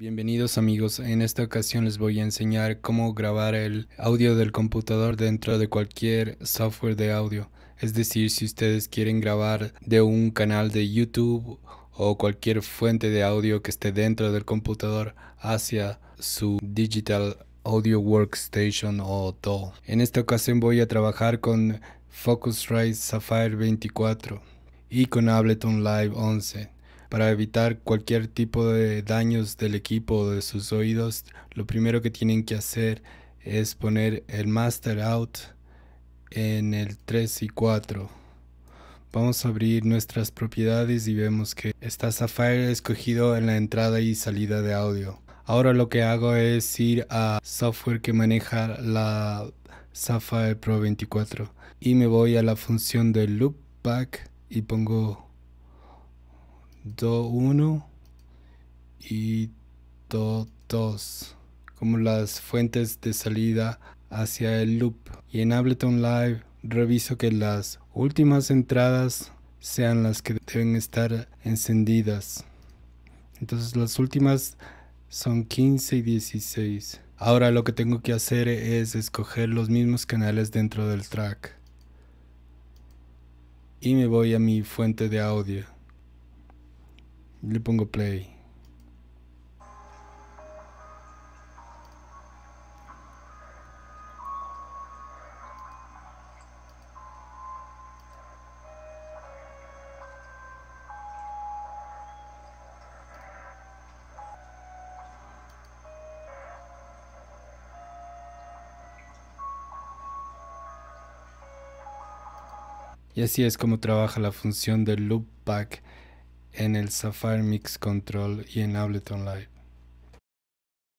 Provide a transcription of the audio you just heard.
Bienvenidos amigos, en esta ocasión les voy a enseñar cómo grabar el audio del computador dentro de cualquier software de audio. Es decir, si ustedes quieren grabar de un canal de YouTube o cualquier fuente de audio que esté dentro del computador hacia su Digital Audio Workstation o DAW. En esta ocasión voy a trabajar con Focusrite Sapphire 24 y con Ableton Live 11 para evitar cualquier tipo de daños del equipo o de sus oídos, lo primero que tienen que hacer es poner el master out en el 3 y 4. Vamos a abrir nuestras propiedades y vemos que está Sapphire escogido en la entrada y salida de audio. Ahora lo que hago es ir a software que maneja la Sapphire Pro 24 y me voy a la función de loopback y pongo do 1 y do 2 como las fuentes de salida hacia el loop y en Ableton Live reviso que las últimas entradas sean las que deben estar encendidas entonces las últimas son 15 y 16 ahora lo que tengo que hacer es escoger los mismos canales dentro del track y me voy a mi fuente de audio le pongo play. Y así es como trabaja la función del loopback en el Safari Mix Control y en Ableton Live.